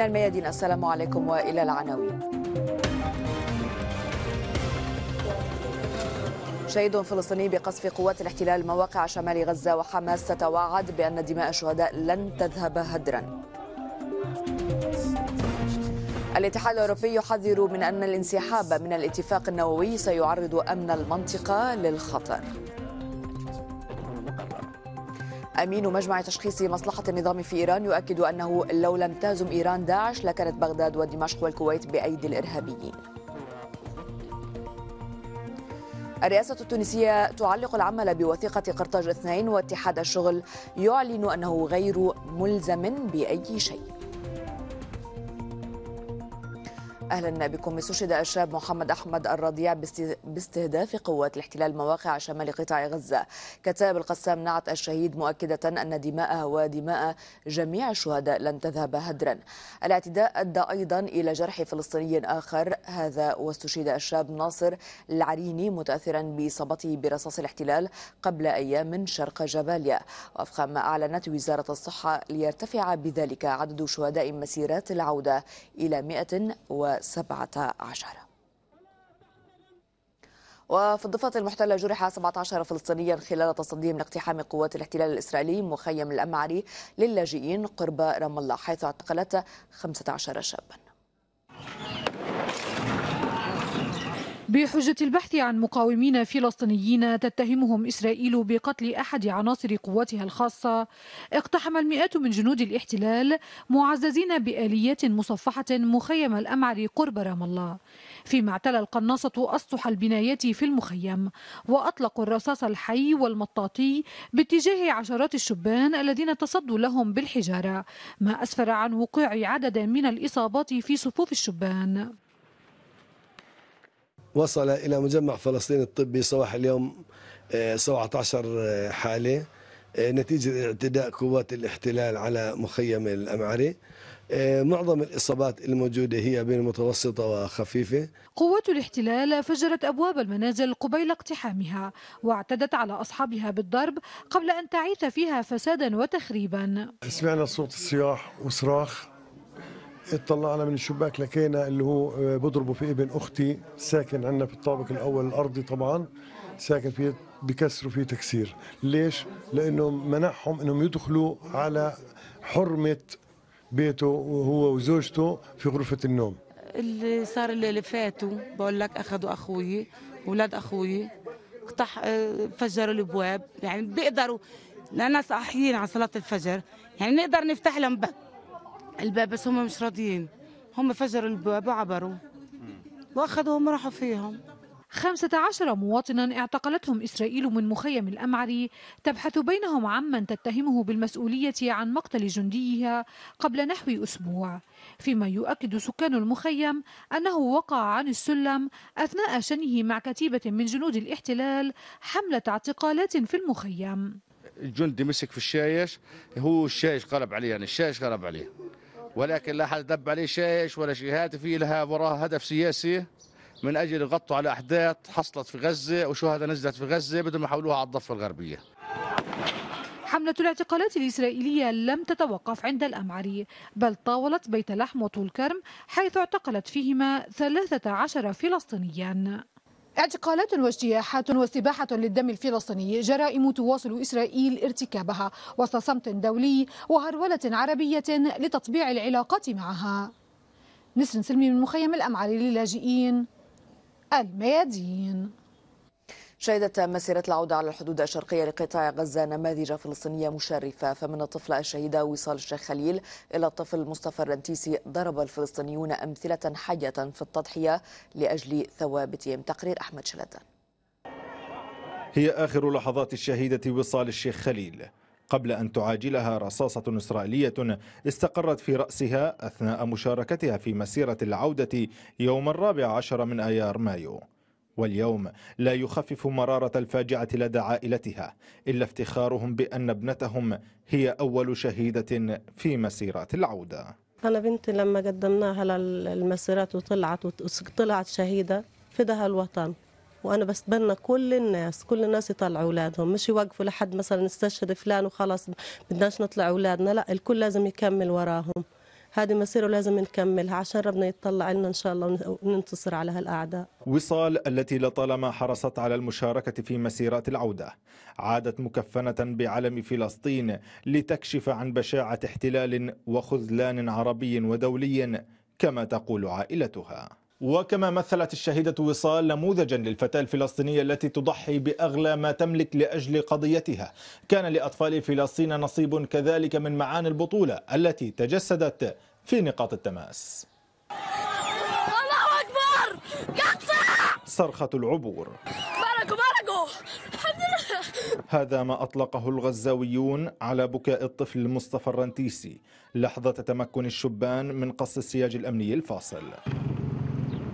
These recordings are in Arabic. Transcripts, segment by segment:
من الميادين السلام عليكم والى العناوين شهيد فلسطيني بقصف قوات الاحتلال مواقع شمال غزه وحماس تتوعد بان دماء الشهداء لن تذهب هدرا الاتحاد الاوروبي يحذر من ان الانسحاب من الاتفاق النووي سيعرض امن المنطقه للخطر أمين مجمع تشخيص مصلحة النظام في إيران يؤكد أنه لو لم تهزم إيران داعش لكانت بغداد ودمشق والكويت بأيدي الإرهابيين الرئاسة التونسية تعلق العمل بوثيقة قرطاج اثنين واتحاد الشغل يعلن أنه غير ملزم بأي شيء اهلا بكم استشهد الشاب محمد احمد الرضيع باستهداف قوات الاحتلال مواقع شمال قطاع غزه كتاب القسام نعت الشهيد مؤكده ان دماءه ودماء جميع الشهداء لن تذهب هدرا الاعتداء ادى ايضا الى جرح فلسطيني اخر هذا واستشهد الشاب ناصر العريني متاثرا باصابته برصاص الاحتلال قبل ايام شرق جباليا وفق ما اعلنت وزاره الصحه ليرتفع بذلك عدد شهداء مسيرات العوده الى 100 سبعة عشر وفي الضفة المحتلة جرح 17 فلسطينيا خلال تصديهم لاقتحام قوات الاحتلال الإسرائيلي مخيم الأمعري للاجئين قرب رام الله حيث اعتقلت 15 شابا بحجة البحث عن مقاومين فلسطينيين تتهمهم إسرائيل بقتل أحد عناصر قواتها الخاصة اقتحم المئات من جنود الاحتلال معززين بآليات مصفحة مخيم الأمعر قرب رام الله فيما اعتلى القناصة أسطح البنايات في المخيم وأطلقوا الرصاص الحي والمطاطي باتجاه عشرات الشبان الذين تصدوا لهم بالحجارة ما أسفر عن وقوع عدد من الإصابات في صفوف الشبان وصل إلى مجمع فلسطين الطبي صباح اليوم 17 آه، آه، حالة آه، نتيجة اعتداء قوات الاحتلال على مخيم الأمعري معظم الإصابات الموجودة هي بين متوسطة وخفيفة قوات الاحتلال فجرت أبواب المنازل قبيل اقتحامها واعتدت على أصحابها بالضرب قبل أن تعيث فيها فسادا وتخريبا سمعنا صوت الصياح وصراخ اطلعنا من الشباك لقينا اللي هو آه، بضربه في ابن اختي ساكن عندنا في الطابق الاول الارضي طبعا ساكن فيه بكسروا فيه تكسير ليش لانه منعهم انهم يدخلوا على حرمه بيته وهو وزوجته في غرفه النوم اللي صار اللي فاتوا بقول لك اخذوا اخوي اولاد اخوي اقتح آه، فجروا الابواب يعني بيقدروا لنا صاحيين على صلاه الفجر يعني نقدر نفتح لهم باب الباب بس هم مش راضيين هم فجروا الباب وعبروا واخذوهم راحوا فيهم 15 مواطنا اعتقلتهم إسرائيل من مخيم الأمعري تبحث بينهم عمن تتهمه بالمسؤولية عن مقتل جنديها قبل نحو أسبوع فيما يؤكد سكان المخيم أنه وقع عن السلم أثناء شنه مع كتيبة من جنود الاحتلال حملة اعتقالات في المخيم الجندي مسك في الشايش هو الشايش قلب عليه يعني الشايش قلب عليه ولكن لا حد دب عليه شيش ولا شيء في لها وراها هدف سياسي من اجل يغطوا على احداث حصلت في غزه وشهداء نزلت في غزه بدهم يحولوها على الضفه الغربيه حملة الاعتقالات الإسرائيلية لم تتوقف عند الأمعري بل طاولت بيت لحم وطول كرم حيث اعتقلت فيهما 13 فلسطينيا اعتقالات واجتياحات واستباحة للدم الفلسطيني جرائم تواصل إسرائيل ارتكابها وسط صمت دولي وهرولة عربية لتطبيع العلاقات معها نسر سلمي من مخيم الأمعري للاجئين الميادين شهدت مسيرة العودة على الحدود الشرقية لقطاع غزة نماذج فلسطينية مشرفة فمن الطفلة الشهيدة وصال الشيخ خليل إلى الطفل مصطفى الرنتيسي ضرب الفلسطينيون أمثلة حية في التضحية لأجل ثوابتهم تقرير أحمد شلتان هي آخر لحظات الشهيدة وصال الشيخ خليل قبل أن تعاجلها رصاصة إسرائيلية استقرت في رأسها أثناء مشاركتها في مسيرة العودة يوم الرابع عشر من آيار مايو واليوم لا يخفف مرارة الفاجعة لدى عائلتها إلا افتخارهم بأن ابنتهم هي أول شهيدة في مسيرات العودة أنا بنتي لما قدمناها للمسيرات وطلعت وطلعت شهيدة فدها الوطن وأنا بستبنى كل الناس كل الناس يطلعوا أولادهم مش يوقفوا لحد مثلا استشهد فلان وخلاص بدناش نطلع أولادنا لا الكل لازم يكمل وراهم هذه مسيره لازم نكملها عشان ربنا يطلع لنا ان شاء الله وننتصر على هالاعداء. وصال التي لطالما حرصت على المشاركه في مسيرات العوده عادت مكفنه بعلم فلسطين لتكشف عن بشاعه احتلال وخذلان عربي ودولي كما تقول عائلتها. وكما مثلت الشهيدة وصال نموذجا للفتاة الفلسطينية التي تضحي بأغلى ما تملك لأجل قضيتها كان لأطفال فلسطين نصيب كذلك من معاني البطولة التي تجسدت في نقاط التماس الله أكبر صرخة العبور هذا ما أطلقه الغزاويون على بكاء الطفل مصطفى الرنتيسي لحظة تمكن الشبان من قص السياج الأمني الفاصل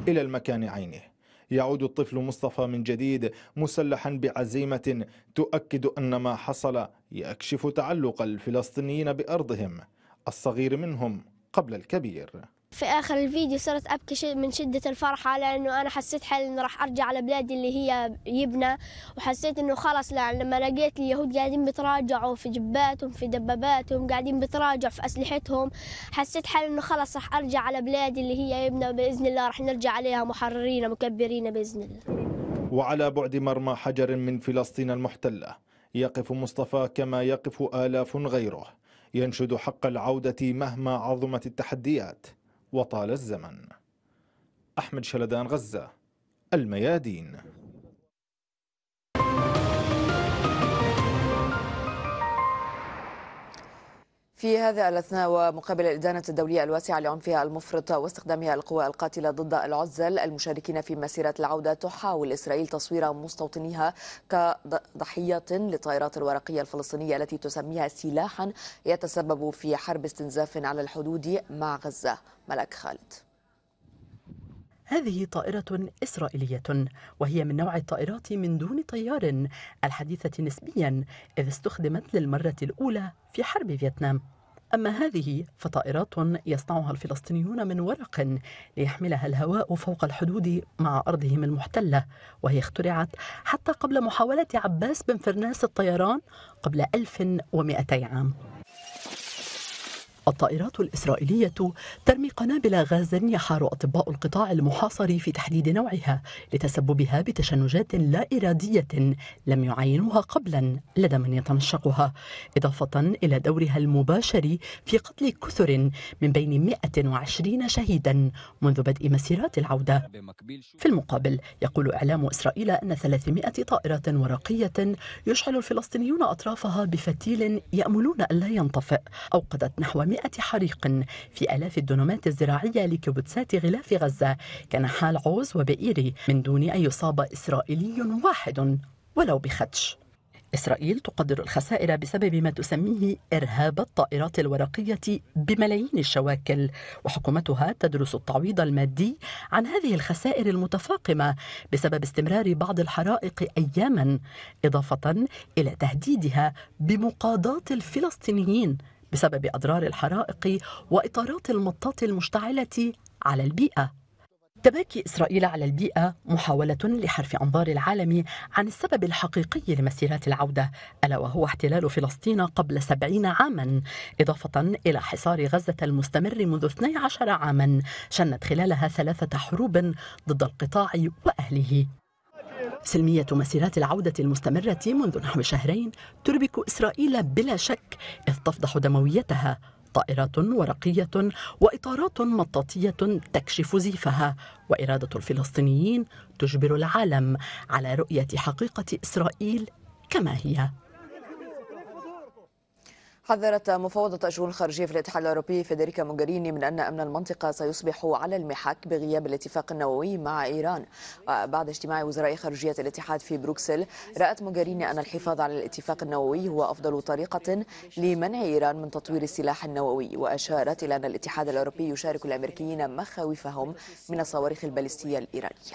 إلى المكان عينه يعود الطفل مصطفى من جديد مسلحا بعزيمة تؤكد أن ما حصل يكشف تعلق الفلسطينيين بأرضهم الصغير منهم قبل الكبير في آخر الفيديو صرت أبكي من شدة الفرحة لأنه أنا حسيت حالي إنه راح أرجع لبلادي اللي هي يبنى وحسيت إنه خلاص لما لقيت اليهود قاعدين بتراجعوا في جباتهم في دباباتهم قاعدين بتراجعوا في أسلحتهم حسيت حالي إنه خلاص راح أرجع على بلادي اللي هي يبنى بإذن الله راح نرجع عليها محررين مكبرين بإذن الله وعلى بعد مرمى حجر من فلسطين المحتلة يقف مصطفى كما يقف آلاف غيره ينشد حق العودة مهما عظمت التحديات وطال الزمن أحمد شلدان غزة الميادين في هذا الأثناء ومقابل الإدانة الدولية الواسعة لعنفها المفرط واستخدامها القوى القاتلة ضد العزل المشاركين في مسيرة العودة تحاول إسرائيل تصوير مستوطنيها كضحية للطائرات الورقية الفلسطينية التي تسميها سلاحا يتسبب في حرب استنزاف على الحدود مع غزة ملك خالد هذه طائرة إسرائيلية وهي من نوع الطائرات من دون طيار الحديثة نسبيا إذ استخدمت للمرة الأولى في حرب فيتنام أما هذه فطائرات يصنعها الفلسطينيون من ورق ليحملها الهواء فوق الحدود مع أرضهم المحتلة وهي اخترعت حتى قبل محاولة عباس بن فرناس الطيران قبل 1200 عام الطائرات الإسرائيلية ترمي قنابل غاز يحار أطباء القطاع المحاصر في تحديد نوعها لتسببها بتشنجات لا إرادية لم يعينوها قبلا لدى من يتمشقها إضافة إلى دورها المباشر في قتل كثر من بين 120 شهيدا منذ بدء مسيرات العودة في المقابل يقول إعلام إسرائيل أن 300 طائرة ورقية يشعل الفلسطينيون أطرافها بفتيل يأملون ألا ينطفئ أوقدت نحو مئة حريق في آلاف الدنومات الزراعية لكبوتسات غلاف غزة كنحال عوز وبئيري من دون أن يصاب إسرائيلي واحد ولو بخدش إسرائيل تقدر الخسائر بسبب ما تسميه إرهاب الطائرات الورقية بملايين الشواكل وحكومتها تدرس التعويض المادي عن هذه الخسائر المتفاقمة بسبب استمرار بعض الحرائق أياما إضافة إلى تهديدها بمقاضاة الفلسطينيين بسبب أضرار الحرائق وإطارات المطاط المشتعلة على البيئة تباكي إسرائيل على البيئة محاولة لحرف أنظار العالم عن السبب الحقيقي لمسيرات العودة ألا وهو احتلال فلسطين قبل سبعين عاما إضافة إلى حصار غزة المستمر منذ 12 عاما شنت خلالها ثلاثة حروب ضد القطاع وأهله سلمية مسيرات العودة المستمرة منذ نحو شهرين تربك إسرائيل بلا شك إذ تفضح دمويتها طائرات ورقية وإطارات مطاطية تكشف زيفها وإرادة الفلسطينيين تجبر العالم على رؤية حقيقة إسرائيل كما هي حذرت مفوضة الشؤون الخارجية في الاتحاد الأوروبي فيدريكا موغريني من أن أمن المنطقة سيصبح على المحك بغياب الاتفاق النووي مع إيران بعد اجتماع وزراء خارجية الاتحاد في بروكسل رأت موغريني أن الحفاظ على الاتفاق النووي هو أفضل طريقة لمنع إيران من تطوير السلاح النووي وأشارت إلى أن الاتحاد الأوروبي يشارك الأمريكيين مخاوفهم من الصواريخ البالستية الإيرانية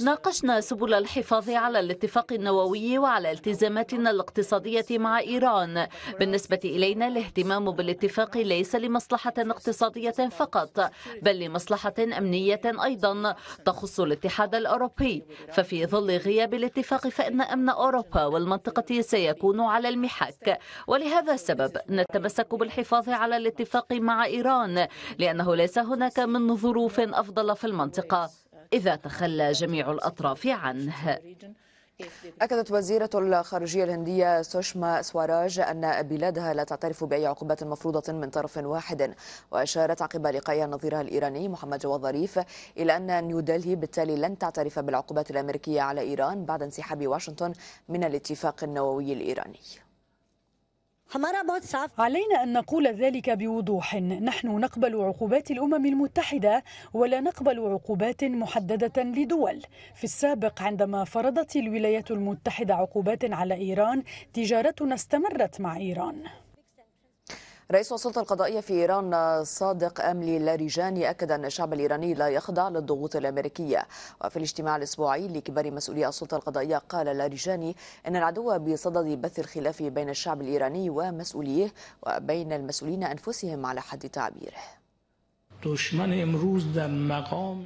ناقشنا سبل الحفاظ على الاتفاق النووي وعلى التزاماتنا الاقتصادية مع إيران بالنسبة إلينا الاهتمام بالاتفاق ليس لمصلحة اقتصادية فقط بل لمصلحة أمنية أيضا تخص الاتحاد الأوروبي ففي ظل غياب الاتفاق فإن أمن أوروبا والمنطقة سيكون على المحك ولهذا السبب نتمسك بالحفاظ على الاتفاق مع إيران لأنه ليس هناك من ظروف أفضل في المنطقة إذا تخلى جميع الأطراف عنه أكدت وزيرة الخارجية الهندية سوشما سواراج أن بلادها لا تعترف بأي عقوبات مفروضة من طرف واحد وأشارت عقب لقاء نظيرها الإيراني محمد جواد ظريف إلى أن نيودلهي بالتالي لن تعترف بالعقوبات الأمريكية على إيران بعد انسحاب واشنطن من الاتفاق النووي الإيراني علينا أن نقول ذلك بوضوح نحن نقبل عقوبات الأمم المتحدة ولا نقبل عقوبات محددة لدول في السابق عندما فرضت الولايات المتحدة عقوبات على إيران تجارتنا استمرت مع إيران رئيس السلطة القضائية في إيران صادق أملي لاريجاني أكد أن الشعب الإيراني لا يخضع للضغوط الأمريكية وفي الاجتماع الأسبوعي لكبار مسؤولي السلطة القضائية قال لاريجاني أن العدو بصدد بث الخلاف بين الشعب الإيراني ومسؤوليه وبين المسؤولين أنفسهم على حد تعبيره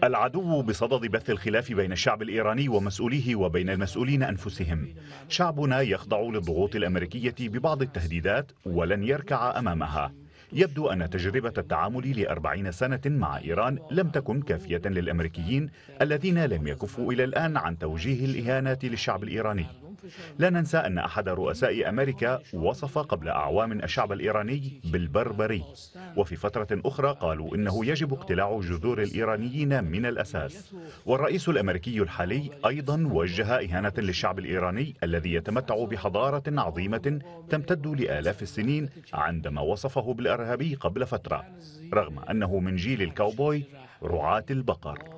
العدو بصدد بث الخلاف بين الشعب الإيراني ومسؤوليه وبين المسؤولين أنفسهم شعبنا يخضع للضغوط الأمريكية ببعض التهديدات ولن يركع أمامها يبدو أن تجربة التعامل لأربعين سنة مع إيران لم تكن كافية للأمريكيين الذين لم يكفوا إلى الآن عن توجيه الإهانات للشعب الإيراني لا ننسى أن أحد رؤساء أمريكا وصف قبل أعوام الشعب الإيراني بالبربري وفي فترة أخرى قالوا إنه يجب اقتلاع جذور الإيرانيين من الأساس والرئيس الأمريكي الحالي أيضا وجه إهانة للشعب الإيراني الذي يتمتع بحضارة عظيمة تمتد لآلاف السنين عندما وصفه بالإرهابي قبل فترة رغم أنه من جيل الكاوبوي رعاة البقر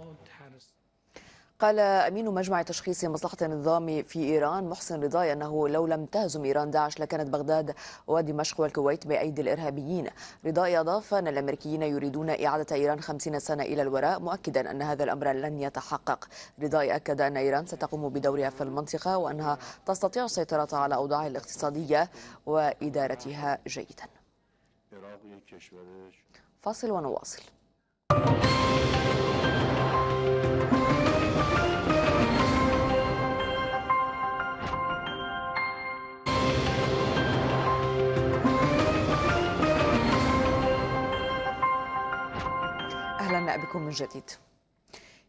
قال أمين مجمع تشخيص مصلحة النظام في إيران محسن رضاي أنه لو لم تهزم إيران داعش لكانت بغداد ودمشق والكويت بأيدي الإرهابيين رضاي أضاف أن الأمريكيين يريدون إعادة إيران خمسين سنة إلى الوراء مؤكدا أن هذا الأمر لن يتحقق رضاي أكد أن إيران ستقوم بدورها في المنطقة وأنها تستطيع السيطرة على أوضاعها الاقتصادية وإدارتها جيدا فاصل ونواصل بكم من جديد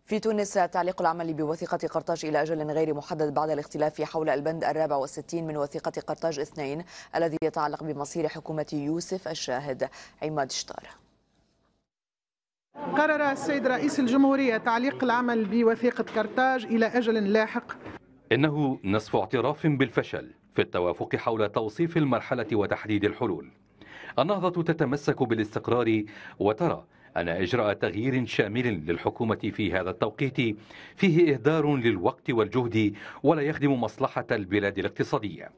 في تونس تعليق العمل بوثيقة قرطاج إلى أجل غير محدد بعد الاختلاف حول البند الرابع والستين من وثيقة قرطاج اثنين الذي يتعلق بمصير حكومة يوسف الشاهد عماد شطار قرر السيد رئيس الجمهورية تعليق العمل بوثيقة قرطاج إلى أجل لاحق إنه نصف اعتراف بالفشل في التوافق حول توصيف المرحلة وتحديد الحلول النهضة تتمسك بالاستقرار وترى أن إجراء تغيير شامل للحكومة في هذا التوقيت فيه إهدار للوقت والجهد ولا يخدم مصلحة البلاد الاقتصادية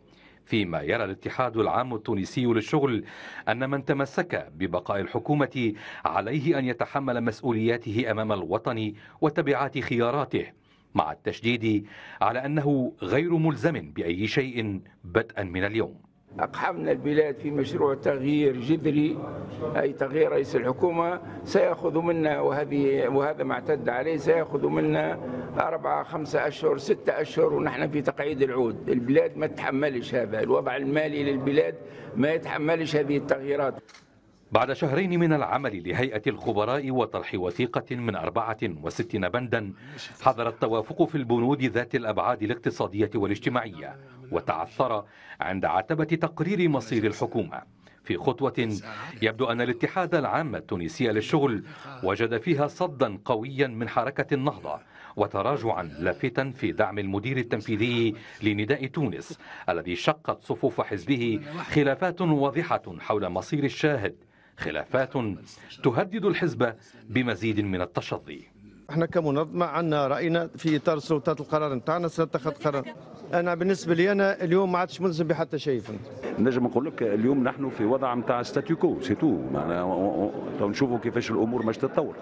فيما يرى الاتحاد العام التونسي للشغل أن من تمسك ببقاء الحكومة عليه أن يتحمل مسؤولياته أمام الوطن وتبعات خياراته مع التشديد على أنه غير ملزم بأي شيء بدءا من اليوم أقحمنا البلاد في مشروع تغيير جذري أي تغيير رئيس الحكومة سيأخذ منا وهذه وهذا ما اعتد عليه سيأخذ منا أربعة خمسة أشهر ستة أشهر ونحن في تقعيد العود البلاد ما تتحملش هذا الوضع المالي للبلاد ما يتحملش هذه التغييرات بعد شهرين من العمل لهيئة الخبراء وطرح وثيقة من 64 بندا حضر التوافق في البنود ذات الأبعاد الاقتصادية والاجتماعية وتعثر عند عتبة تقرير مصير الحكومة في خطوة يبدو أن الاتحاد العام التونسي للشغل وجد فيها صدا قويا من حركة النهضة وتراجعا لافتا في دعم المدير التنفيذي لنداء تونس الذي شقت صفوف حزبه خلافات واضحة حول مصير الشاهد خلافات تهدد الحزب بمزيد من التشظي احنا كمنظمه عندنا راينا في اطار سلطات القرار نتاعنا سنتخذ قرار انا بالنسبه لي انا اليوم ما عادش ملزم بحتى شيء فهمت نجم نقول لك اليوم نحن في وضع نتاع ستاتيكو سي تو نشوفوا كيفاش الامور مش تتطور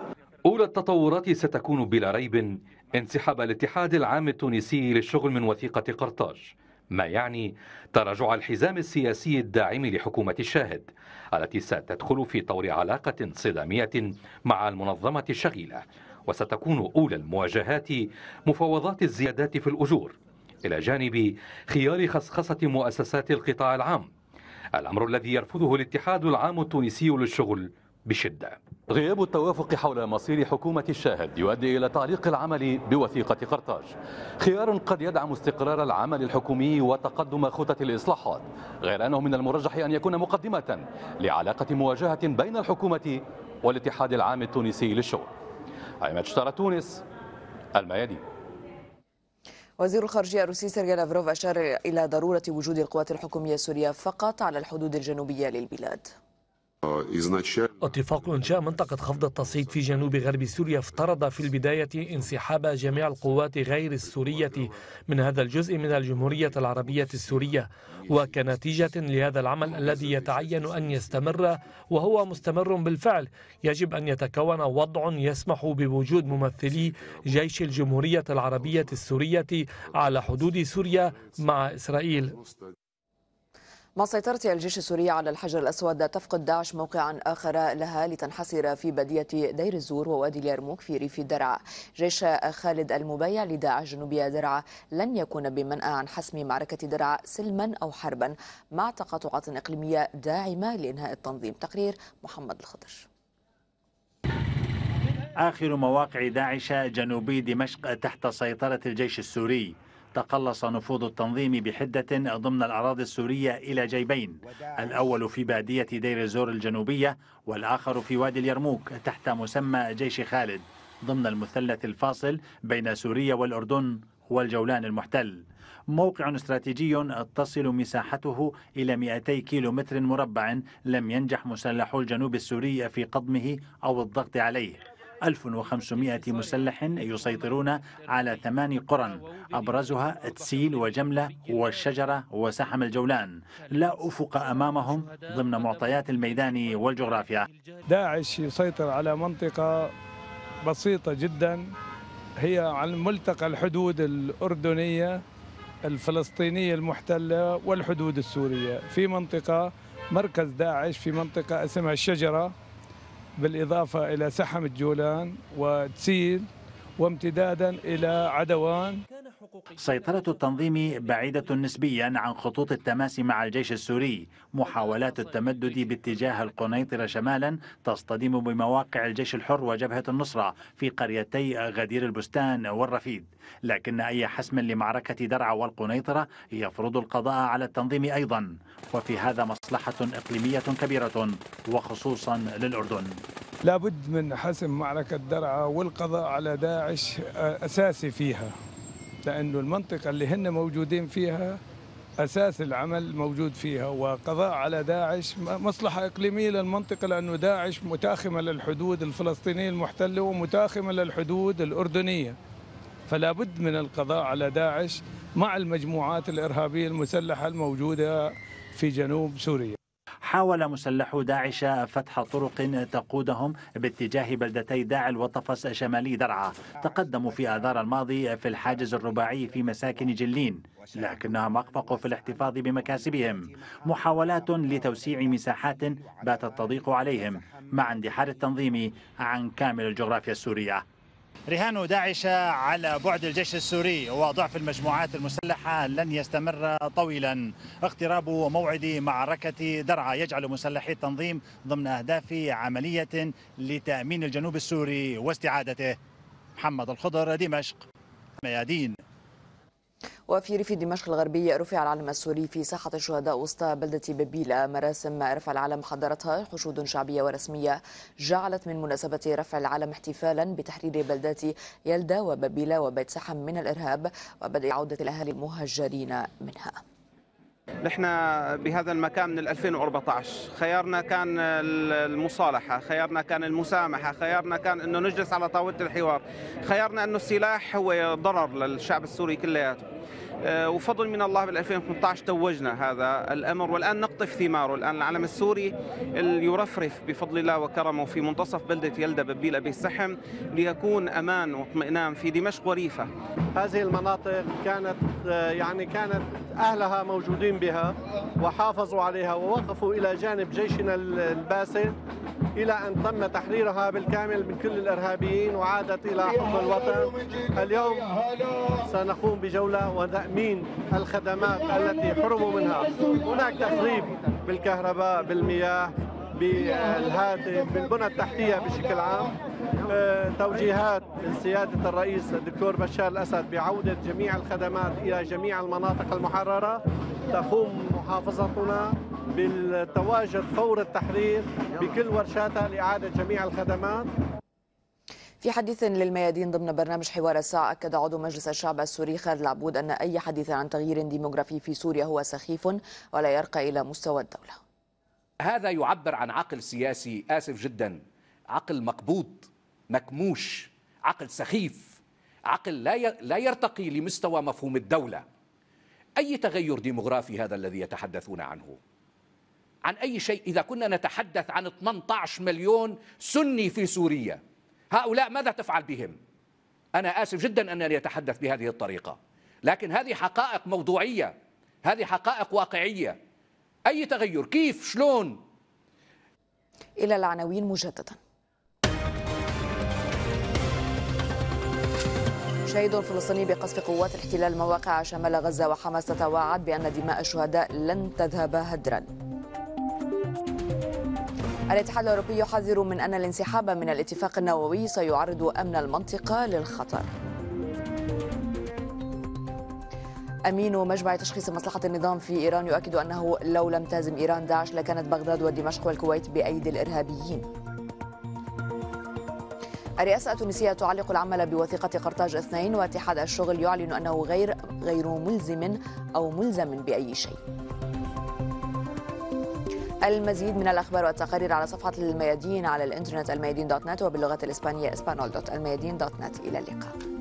أولى التطورات ستكون بلا ريب انسحاب الاتحاد العام التونسي للشغل من وثيقة قرطاج ما يعني تراجع الحزام السياسي الداعم لحكومة الشاهد التي ستدخل في طور علاقة صدامية مع المنظمة الشغيلة وستكون أولى المواجهات مفاوضات الزيادات في الأجور إلى جانب خيار خصخصة مؤسسات القطاع العام الأمر الذي يرفضه الاتحاد العام التونسي للشغل بشدة غياب التوافق حول مصير حكومة الشاهد يؤدي إلى تعليق العمل بوثيقة قرطاج خيار قد يدعم استقرار العمل الحكومي وتقدم خطط الإصلاحات غير أنه من المرجح أن يكون مقدمة لعلاقة مواجهة بين الحكومة والاتحاد العام التونسي للشغل ماتش تونس الميادين وزير الخارجية الروسي سيرجي لافروف أشار إلى ضرورة وجود القوات الحكومية السورية فقط على الحدود الجنوبية للبلاد آه، اتفاق إنشاء منطقة خفض التصعيد في جنوب غرب سوريا افترض في البداية انسحاب جميع القوات غير السورية من هذا الجزء من الجمهورية العربية السورية وكنتيجة لهذا العمل الذي يتعين أن يستمر وهو مستمر بالفعل يجب أن يتكون وضع يسمح بوجود ممثلي جيش الجمهورية العربية السورية على حدود سوريا مع إسرائيل مع سيطرة الجيش السوري على الحجر الأسود تفقد داعش موقعا آخر لها لتنحسر في بادية دير الزور ووادي اليرموك في ريف درعا جيش خالد المبايع لداعش جنوبي درعا لن يكون بمنأى عن حسم معركة درعا سلما أو حربا مع تقاطعات إقليمية داعمة لإنهاء التنظيم تقرير محمد الخضر آخر مواقع داعش جنوبي دمشق تحت سيطرة الجيش السوري تقلص نفوذ التنظيم بحدة ضمن الأراضي السورية إلى جيبين الأول في بادية دير الزور الجنوبية والآخر في وادي اليرموك تحت مسمى جيش خالد ضمن المثلث الفاصل بين سوريا والأردن والجولان المحتل موقع استراتيجي تصل مساحته إلى 200 كيلو متر مربع لم ينجح مسلحو الجنوب السوري في قضمه أو الضغط عليه 1500 مسلح يسيطرون على ثمان قرى أبرزها تسيل وجملة والشجرة وسحم الجولان لا أفق أمامهم ضمن معطيات الميدان والجغرافيا داعش يسيطر على منطقة بسيطة جدا هي عن ملتقى الحدود الأردنية الفلسطينية المحتلة والحدود السورية في منطقة مركز داعش في منطقة اسمها الشجرة بالإضافة إلى سحم الجولان وتسيل وامتدادا إلى عدوان سيطرة التنظيم بعيدة نسبيا عن خطوط التماس مع الجيش السوري محاولات التمدد باتجاه القنيطرة شمالا تصطدم بمواقع الجيش الحر وجبهة النصرة في قريتي غدير البستان والرفيد لكن أي حسم لمعركة درعا والقنيطرة يفرض القضاء على التنظيم أيضا وفي هذا مصلحة إقليمية كبيرة وخصوصا للأردن لابد من حسم معركة درعا والقضاء على داعش أساسي فيها لأنه المنطقة اللي هن موجودين فيها أساس العمل موجود فيها وقضاء على داعش مصلحة إقليمية للمنطقة لأنه داعش متاخمة للحدود الفلسطينية المحتلة ومتاخمة للحدود الأردنية فلا بد من القضاء على داعش مع المجموعات الإرهابية المسلحة الموجودة في جنوب سوريا حاول مسلحو داعش فتح طرق تقودهم باتجاه بلدتي داعل وطفس شمالي درعا تقدموا في آذار الماضي في الحاجز الرباعي في مساكن جلين لكنهم أخفقوا في الاحتفاظ بمكاسبهم محاولات لتوسيع مساحات باتت تضيق عليهم مع اندحار التنظيم عن كامل الجغرافيا السورية رهان داعش على بعد الجيش السوري وضعف المجموعات المسلحة لن يستمر طويلا اقتراب موعد معركة درعا يجعل مسلحي التنظيم ضمن أهداف عملية لتأمين الجنوب السوري واستعادته محمد الخضر دمشق ميادين وفي ريف دمشق الغربي رفع العلم السوري في ساحة الشهداء وسط بلدة ببيلة مراسم رفع العلم حضرتها حشود شعبية ورسمية جعلت من مناسبة رفع العلم احتفالا بتحرير بلدات يلدا وببيلة وبيت سحم من الإرهاب وبدء عودة الأهالي المهجرين منها نحن بهذا المكان من 2014 خيارنا كان المصالحة خيارنا كان المسامحة خيارنا كان أنه نجلس على طاولة الحوار خيارنا أنه السلاح هو ضرر للشعب السوري كلياته آه، وفضل من الله بال 2018 توجنا هذا الامر والان نقطف ثماره الان العلم السوري يرفرف بفضل الله وكرمه في منتصف بلده يلدى ببيل ابي السحم ليكون امان واطمئنان في دمشق وريفه هذه المناطق كانت آه، يعني كانت اهلها موجودين بها وحافظوا عليها ووقفوا الى جانب جيشنا الباسل الى ان تم تحريرها بالكامل من كل الارهابيين وعادت الى حكم الوطن اليوم سنقوم بجوله وتأمين الخدمات التي حرموا منها هناك تخريب بالكهرباء بالمياه بالهاتف بالبنى التحتية بشكل عام آه، توجيهات من سيادة الرئيس الدكتور بشار الأسد بعودة جميع الخدمات إلى جميع المناطق المحررة تقوم محافظتنا بالتواجد فور التحرير بكل ورشاتها لإعادة جميع الخدمات في حديث للميادين ضمن برنامج حوار الساعة أكد عضو مجلس الشعب السوري خالد العبود أن أي حديث عن تغيير ديموغرافي في سوريا هو سخيف ولا يرقى إلى مستوى الدولة هذا يعبر عن عقل سياسي آسف جدا عقل مقبوض مكموش عقل سخيف عقل لا لا يرتقي لمستوى مفهوم الدولة أي تغير ديموغرافي هذا الذي يتحدثون عنه عن أي شيء إذا كنا نتحدث عن 18 مليون سني في سوريا هؤلاء ماذا تفعل بهم أنا آسف جدا أنني أتحدث بهذه الطريقة لكن هذه حقائق موضوعية هذه حقائق واقعية أي تغير كيف شلون إلى العناوين مجددا شهيد فلسطيني بقصف قوات الاحتلال مواقع شمال غزة وحماس تتوعد بأن دماء الشهداء لن تذهب هدرا الاتحاد الأوروبي يحذر من أن الانسحاب من الاتفاق النووي سيعرض أمن المنطقة للخطر أمين مجمع تشخيص مصلحة النظام في إيران يؤكد أنه لو لم تهزم إيران داعش لكانت بغداد ودمشق والكويت بأيدي الإرهابيين الرئاسة التونسية تعلق العمل بوثيقة قرطاج اثنين واتحاد الشغل يعلن أنه غير غير ملزم أو ملزم بأي شيء المزيد من الأخبار والتقارير على صفحة الميادين على الإنترنت الميادين دوت نت وباللغة الإسبانية اسبانول دوت الميادين دوت نت إلى اللقاء